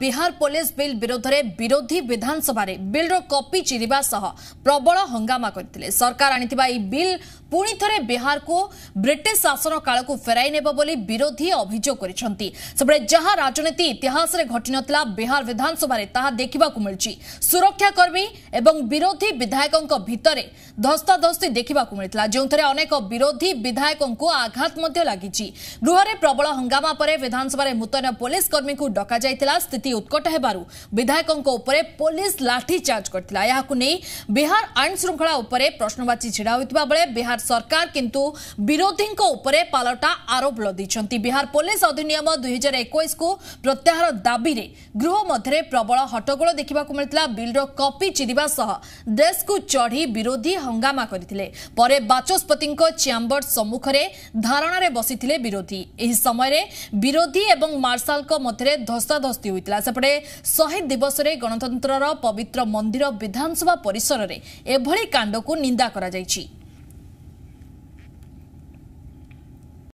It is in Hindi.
बिहार पुलिस बिल विरोध में विरोधी विधानसभा बिलर कपि चिरीवासह प्रबल हंगामा कर सरकार आनी बिल पुणि थे बिहार को ब्रिटिश शासन काल को फेर बोली विरोधी अभोग कर जहां राजनीति इतिहास घटी ना बिहार विधानसभा देखा मिली सुरक्षाकर्मी एवं विरोधी विधायकों भितर धस्ताधस्ती देखा मिलता जो थे अनेक विरोधी विधायकों आघात लगी गृह प्रबल हंगामा पर विधानसभा मुतयन पुलिसकर्मी को डक स्थित स्थिति उत्कट होवु विधायकों पर पुलिस लाठीचार्ज करहार आईन श्रृंखला प्रश्नवाची ढड़ा बेले बिहार सरकार किंतु विरोधी पलटा आरोप लदिंट बिहार पुलिस अधिनियम दुईार एक प्रत्याहार दाबी में गृह मध्य प्रबल हट्टो देखा मिलता बिल्र कपी देश को चढ़ी विरोधी हंगामा करतेचस्पति चैंबर सम्मुखें धारणा बसी विरोधी समय विरोधी और मार्शाल मध्य धस्ताधस्ती होता ହୋଇଥିଲା ସେପଟେ ଶହୀଦ ଦିବସରେ ଗଣତନ୍ତ୍ରର ପବିତ୍ର ମନ୍ଦିର ବିଧାନସଭା ପରିସରରେ ଏଭଳି କାଣ୍ଡକୁ ନିନ୍ଦା କରାଯାଇଛି